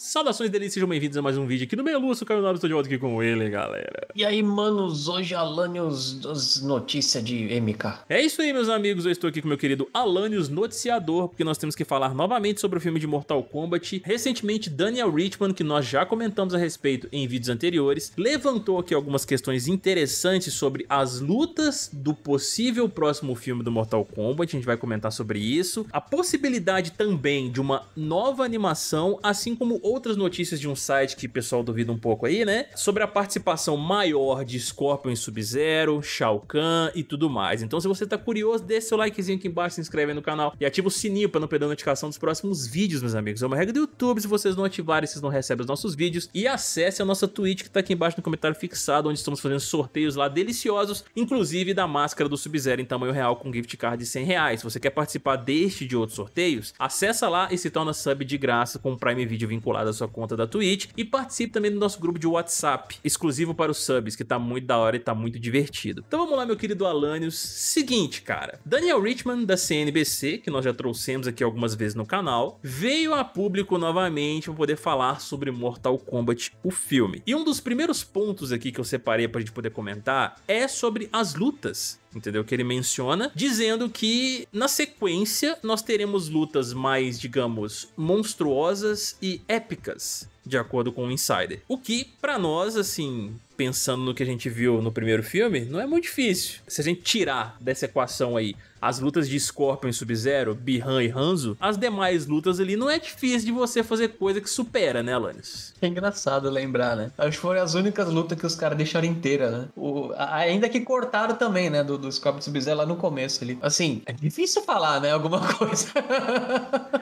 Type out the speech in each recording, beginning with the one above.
Saudações deles, sejam bem-vindos a mais um vídeo aqui no Meio Lúcio, Caio Nobre, estou de volta aqui com ele, galera. E aí, manos, hoje Alanios das notícias de MK. É isso aí, meus amigos, eu estou aqui com meu querido Alanios Noticiador, porque nós temos que falar novamente sobre o filme de Mortal Kombat. Recentemente, Daniel Richman, que nós já comentamos a respeito em vídeos anteriores, levantou aqui algumas questões interessantes sobre as lutas do possível próximo filme do Mortal Kombat, a gente vai comentar sobre isso. A possibilidade também de uma nova animação, assim como outras notícias de um site que o pessoal duvida um pouco aí, né? Sobre a participação maior de Scorpion em Sub-Zero, Shao Kahn e tudo mais. Então, se você tá curioso, deixa seu likezinho aqui embaixo, se inscreve no canal e ativa o sininho pra não perder a notificação dos próximos vídeos, meus amigos. É uma regra do YouTube, se vocês não ativarem, vocês não recebem os nossos vídeos. E acesse a nossa Twitch que tá aqui embaixo no comentário fixado, onde estamos fazendo sorteios lá deliciosos, inclusive da máscara do Sub-Zero em tamanho real com gift card de 100 reais. Se você quer participar deste e de outros sorteios, acessa lá e se torna sub de graça com o Prime Video vinculado lá da sua conta da Twitch e participe também do nosso grupo de WhatsApp, exclusivo para os subs, que tá muito da hora e tá muito divertido. Então vamos lá, meu querido Alanios. Seguinte, cara. Daniel Richman, da CNBC, que nós já trouxemos aqui algumas vezes no canal, veio a público novamente para poder falar sobre Mortal Kombat, o filme. E um dos primeiros pontos aqui que eu separei para a gente poder comentar é sobre as lutas entendeu? Que ele menciona, dizendo que na sequência nós teremos lutas mais, digamos, monstruosas e épicas, de acordo com o Insider. O que para nós assim pensando no que a gente viu no primeiro filme, não é muito difícil. Se a gente tirar dessa equação aí as lutas de Scorpion e Sub-Zero, Bihan e Hanzo, as demais lutas ali não é difícil de você fazer coisa que supera, né, Alanis? É engraçado lembrar, né? Acho que foram as únicas lutas que os caras deixaram inteira, né? O, ainda que cortaram também, né, do, do Scorpion e Sub-Zero lá no começo ali. Assim, é difícil falar, né, alguma coisa.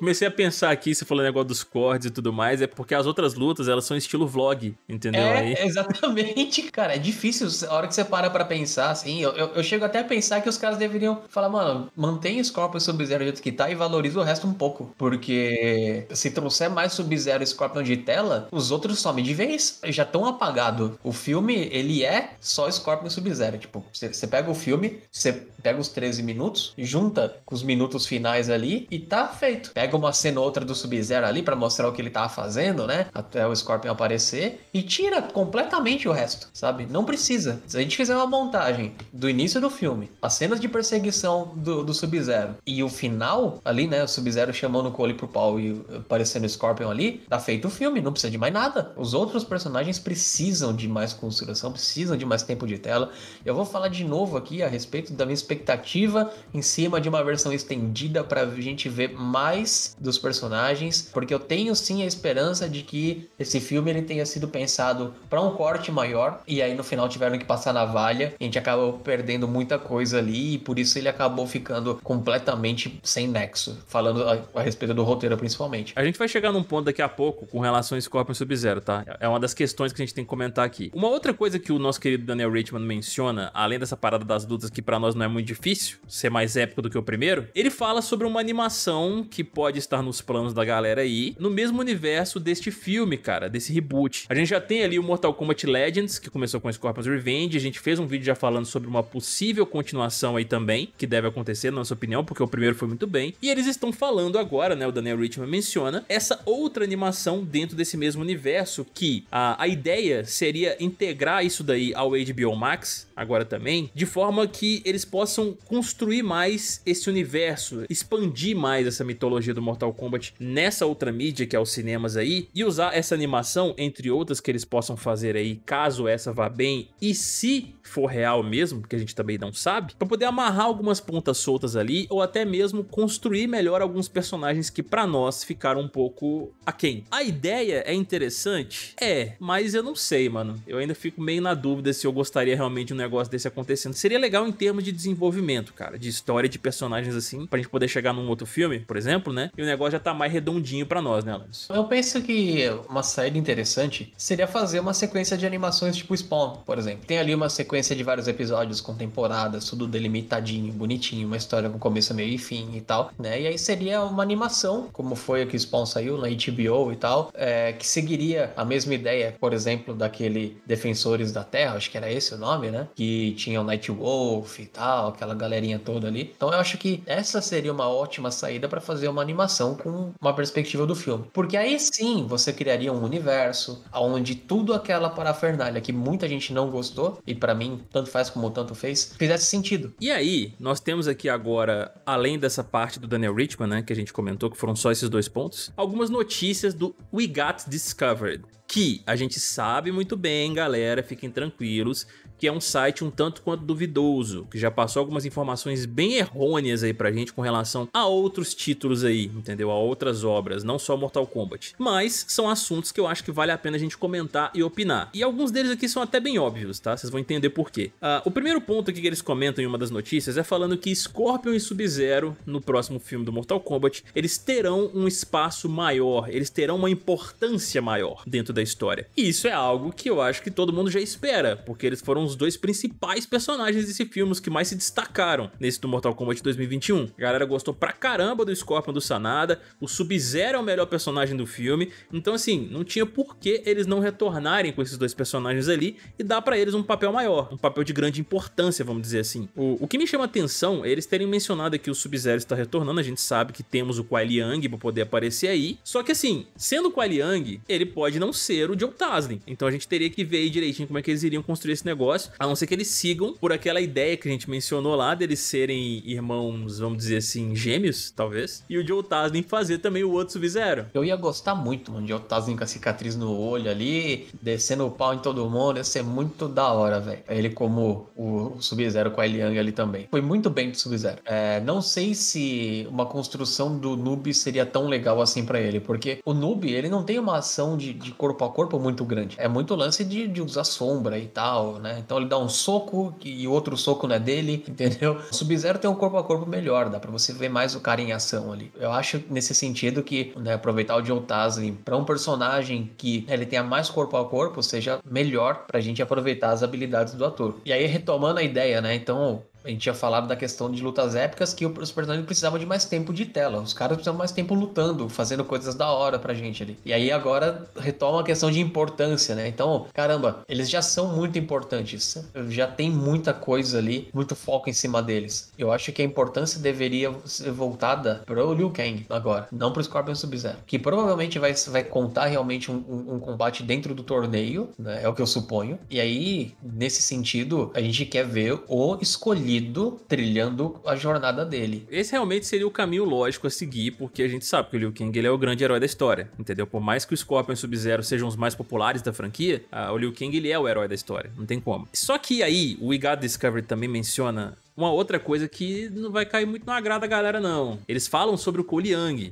Comecei a pensar aqui, você falou negócio dos cordes e tudo mais, é porque as outras lutas, elas são estilo vlog, entendeu? É, aí? exatamente cara, é difícil. A hora que você para pra pensar, assim, eu, eu, eu chego até a pensar que os caras deveriam falar, mano, mantém Scorpion Sub-Zero do jeito que tá e valoriza o resto um pouco. Porque se trouxer mais Sub-Zero e Scorpion de tela, os outros somem de vez. Já tão apagado. O filme, ele é só Scorpion Sub-Zero. Tipo, você pega o filme, você pega os 13 minutos, junta com os minutos finais ali e tá feito. Pega uma cena ou outra do Sub-Zero ali para mostrar o que ele tava fazendo, né? Até o Scorpion aparecer e tira completamente o resto resto, sabe? Não precisa. Se a gente fizer uma montagem do início do filme, as cenas de perseguição do, do Sub-Zero e o final ali, né? O Sub-Zero chamando o Cole pro pau e aparecendo o Scorpion ali, tá feito o filme, não precisa de mais nada. Os outros personagens precisam de mais construção, precisam de mais tempo de tela. Eu vou falar de novo aqui a respeito da minha expectativa em cima de uma versão estendida para a gente ver mais dos personagens, porque eu tenho sim a esperança de que esse filme ele tenha sido pensado para um corte maior melhor. E aí no final tiveram que passar na valha. A gente acabou perdendo muita coisa ali e por isso ele acabou ficando completamente sem nexo, falando a, a respeito do roteiro principalmente. A gente vai chegar num ponto daqui a pouco com relação a Scorpion Sub-Zero, tá? É uma das questões que a gente tem que comentar aqui. Uma outra coisa que o nosso querido Daniel Richman menciona, além dessa parada das lutas que para nós não é muito difícil, ser mais épico do que o primeiro, ele fala sobre uma animação que pode estar nos planos da galera aí, no mesmo universo deste filme, cara, desse reboot. A gente já tem ali o Mortal Kombat Legends que começou com Scorpions Revenge. A gente fez um vídeo já falando sobre uma possível continuação aí também, que deve acontecer, na nossa opinião, porque o primeiro foi muito bem. E eles estão falando agora, né? O Daniel Richman menciona essa outra animação dentro desse mesmo universo, que a, a ideia seria integrar isso daí ao HBO Max, agora também, de forma que eles possam construir mais esse universo, expandir mais essa mitologia do Mortal Kombat nessa outra mídia que é os cinemas aí e usar essa animação entre outras que eles possam fazer aí, caso essa vá bem e se for real mesmo, que a gente também não sabe, para poder amarrar algumas pontas soltas ali ou até mesmo construir melhor alguns personagens que para nós ficaram um pouco aquém. A ideia é interessante? É, mas eu não sei, mano. Eu ainda fico meio na dúvida se eu gostaria realmente de um negócio negócio desse acontecendo. Seria legal em termos de desenvolvimento, cara, de história de personagens assim, pra gente poder chegar num outro filme, por exemplo, né? E o negócio já tá mais redondinho para nós, né, Eu penso que uma saída interessante seria fazer uma sequência de animações tipo Spawn, por exemplo. Tem ali uma sequência de vários episódios com temporadas, tudo delimitadinho, bonitinho, uma história com começo, meio e fim e tal, né? E aí seria uma animação, como foi a que Spawn saiu na HBO e tal, é, que seguiria a mesma ideia, por exemplo, daquele Defensores da Terra, acho que era esse o nome, né? que tinha o Nightwolf e tal, aquela galerinha toda ali. Então eu acho que essa seria uma ótima saída para fazer uma animação com uma perspectiva do filme. Porque aí sim você criaria um universo onde tudo aquela parafernália que muita gente não gostou, e para mim tanto faz como tanto fez, fizesse sentido. E aí, nós temos aqui agora, além dessa parte do Daniel Richman, né, que a gente comentou que foram só esses dois pontos, algumas notícias do We Got Discovered. Que a gente sabe muito bem, galera, fiquem tranquilos, que é um site um tanto quanto duvidoso, que já passou algumas informações bem errôneas aí pra gente com relação a outros títulos aí, entendeu? A outras obras, não só Mortal Kombat. Mas são assuntos que eu acho que vale a pena a gente comentar e opinar. E alguns deles aqui são até bem óbvios, tá? Vocês vão entender por quê. Uh, o primeiro ponto aqui que eles comentam em uma das notícias é falando que Scorpion e Sub-Zero, no próximo filme do Mortal Kombat, eles terão um espaço maior, eles terão uma importância maior dentro da história. E isso é algo que eu acho que todo mundo já espera, porque eles foram os dois principais personagens desse filme, os que mais se destacaram nesse do Mortal Kombat 2021. A galera gostou pra caramba do Scorpion do Sanada, o Sub-Zero é o melhor personagem do filme, então assim, não tinha por que eles não retornarem com esses dois personagens ali e dar pra eles um papel maior, um papel de grande importância, vamos dizer assim. O, o que me chama atenção é eles terem mencionado aqui o Sub-Zero está retornando, a gente sabe que temos o Kuai Liang pra poder aparecer aí, só que assim, sendo o Kuai Liang, ele pode não ser o Joe Taslim, então a gente teria que ver aí direitinho como é que eles iriam construir esse negócio a não ser que eles sigam por aquela ideia que a gente mencionou lá, deles serem irmãos, vamos dizer assim, gêmeos, talvez, e o Joe Taslim fazer também o outro Sub-Zero. Eu ia gostar muito, mano, de Joe Taslim com a cicatriz no olho ali, descendo o pau em todo mundo, ia ser muito da hora, velho. Ele como o, o Sub-Zero com a Eliang ali também. Foi muito bem do Sub-Zero. É, não sei se uma construção do Noob seria tão legal assim para ele, porque o Noob, ele não tem uma ação de, de corpo a corpo muito grande. É muito lance de, de usar sombra e tal, né? Então ele dá um soco e outro soco não é dele, entendeu? Sub-Zero tem um corpo a corpo melhor, dá para você ver mais o cara em ação ali. Eu acho nesse sentido que né, aproveitar o John Taslim para um personagem que né, ele tenha mais corpo a corpo seja melhor pra gente aproveitar as habilidades do ator. E aí retomando a ideia, né? Então a gente tinha falado da questão de lutas épicas que os personagens precisavam de mais tempo de tela. Os caras precisavam mais tempo lutando, fazendo coisas da hora pra gente ali. E aí agora retoma a questão de importância, né? Então, caramba, eles já são muito importantes. Já tem muita coisa ali, muito foco em cima deles. Eu acho que a importância deveria ser voltada pro Liu Kang agora, não pro Scorpion Sub-Zero. Que provavelmente vai, vai contar realmente um, um, um combate dentro do torneio, né? É o que eu suponho. E aí, nesse sentido, a gente quer ver o escolhido escolhido trilhando a jornada dele. Esse realmente seria o caminho lógico a seguir, porque a gente sabe que o Liu Kang ele é o grande herói da história, entendeu? Por mais que o Scorpion e o Sub-Zero sejam os mais populares da franquia, a, ah, o Liu Kang ele é o herói da história, não tem como. Só que aí o We Got Discovered também menciona uma outra coisa que não vai cair muito no agrado da galera, não. Eles falam sobre o Cole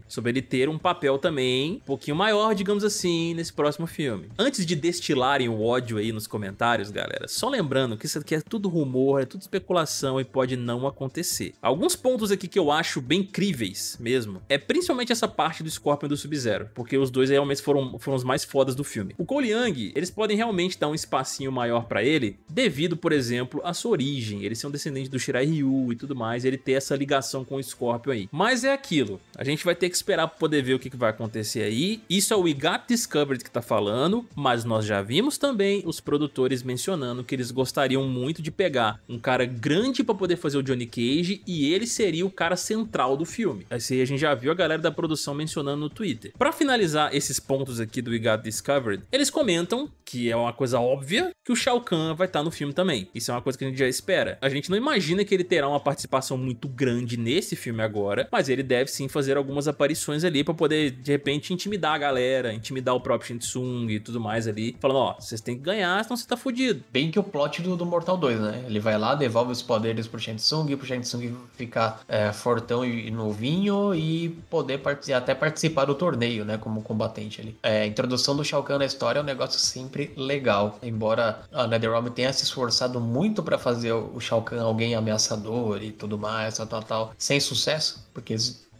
sobre ele ter um papel também um pouquinho maior, digamos assim, nesse próximo filme. Antes de destilarem o ódio aí nos comentários, galera, só lembrando que isso aqui é tudo rumor, é tudo especulação e pode não acontecer. Alguns pontos aqui que eu acho bem críveis mesmo, é principalmente essa parte do Scorpion e do Sub-Zero, porque os dois realmente foram, foram os mais fodas do filme. O Cole eles podem realmente dar um espacinho maior para ele, devido, por exemplo, à sua origem. Eles são descendentes do Shira era Ryu e tudo mais, ele ter essa ligação com o Scorpion aí. Mas é aquilo, a gente vai ter que esperar para poder ver o que, que, vai acontecer aí. Isso é o We Got Discovered que tá falando, mas nós já vimos também os produtores mencionando que eles gostariam muito de pegar um cara grande para poder fazer o Johnny Cage e ele seria o cara central do filme. aí a gente já viu a galera da produção mencionando no Twitter. Para finalizar esses pontos aqui do We Got Discovered, eles comentam que é uma coisa óbvia que o Shao Kahn vai estar tá no filme também. Isso é uma coisa que a gente já espera. A gente não imagina que ele terá uma participação muito grande nesse filme agora, mas ele deve sim fazer fazer algumas aparições ali para poder, de repente, intimidar a galera, intimidar o próprio Shinsung e tudo mais ali. Falando, ó, vocês têm que ganhar, senão você tá fudido. Bem que o plot do, do Mortal 2, né? Ele vai lá, devolve os poderes pro Shinsung, pro Shinsung ficar é, fortão e, novinho e poder part até participar do torneio, né? Como combatente ali. É, a introdução do Shao Kahn na história é um negócio sempre legal. Embora a NetherRealm tenha se esforçado muito para fazer o Shao Kahn alguém ameaçador e tudo mais, tal, tal, tal, sem sucesso, porque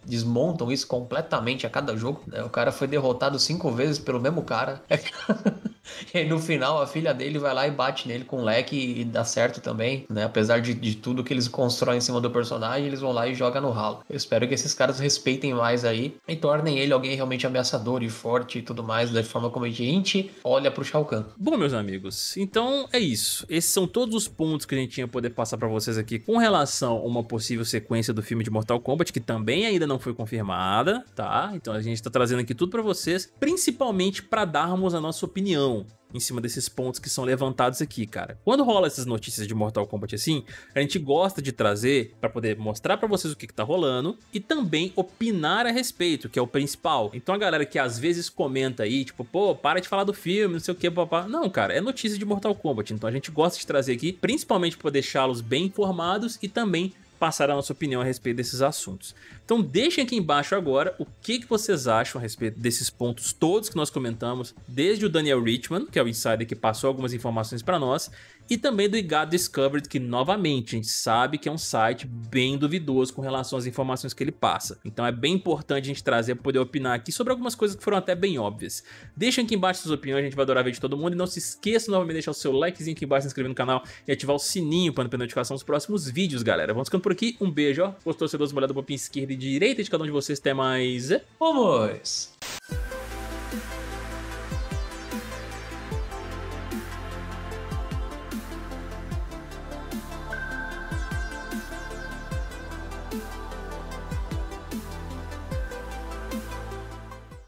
desmontam isso completamente a cada jogo. Né? O cara foi derrotado cinco vezes pelo mesmo cara. É, E aí, no final, a filha dele vai lá e bate nele com o leque e, dá certo também, né? Apesar de, de tudo que eles constroem em cima do personagem, eles vão lá e jogam no ralo. Eu espero que esses caras respeitem mais aí e tornem ele alguém realmente ameaçador e forte e tudo mais, da forma como a gente olha pro Shao Kahn. Bom, meus amigos, então é isso. Esses são todos os pontos que a gente tinha poder passar para vocês aqui com relação a uma possível sequência do filme de Mortal Kombat, que também ainda não foi confirmada, tá? Então a gente tá trazendo aqui tudo para vocês, principalmente para darmos a nossa opinião em cima desses pontos que são levantados aqui, cara. Quando rola essas notícias de Mortal Kombat assim, a gente gosta de trazer para poder mostrar para vocês o que, que tá rolando e também opinar a respeito, que é o principal. Então a galera que às vezes comenta aí, tipo, pô, para de falar do filme, não sei o que, papá. Não, cara, é notícia de Mortal Kombat. Então a gente gosta de trazer aqui, principalmente para deixá-los bem informados e também passar a nossa opinião a respeito desses assuntos. Então deixem aqui embaixo agora o que, que vocês acham a respeito desses pontos todos que nós comentamos, desde o Daniel Richman, que é o insider que passou algumas informações para nós, e também do IGAD Discovered, que novamente a gente sabe que é um site bem duvidoso com relação às informações que ele passa. Então é bem importante a gente trazer para poder opinar aqui sobre algumas coisas que foram até bem óbvias. Deixem aqui embaixo suas opiniões, a gente vai adorar ver de todo mundo. E não se esqueça novamente de deixar o seu likezinho aqui embaixo, se inscrever no canal e ativar o sininho para não perder notificação dos próximos vídeos, galera. Vamos ficando por aqui. Um beijo, ó. Os torcedores molhados para a esquerda e direita de cada um de vocês. Até mais. Vamos!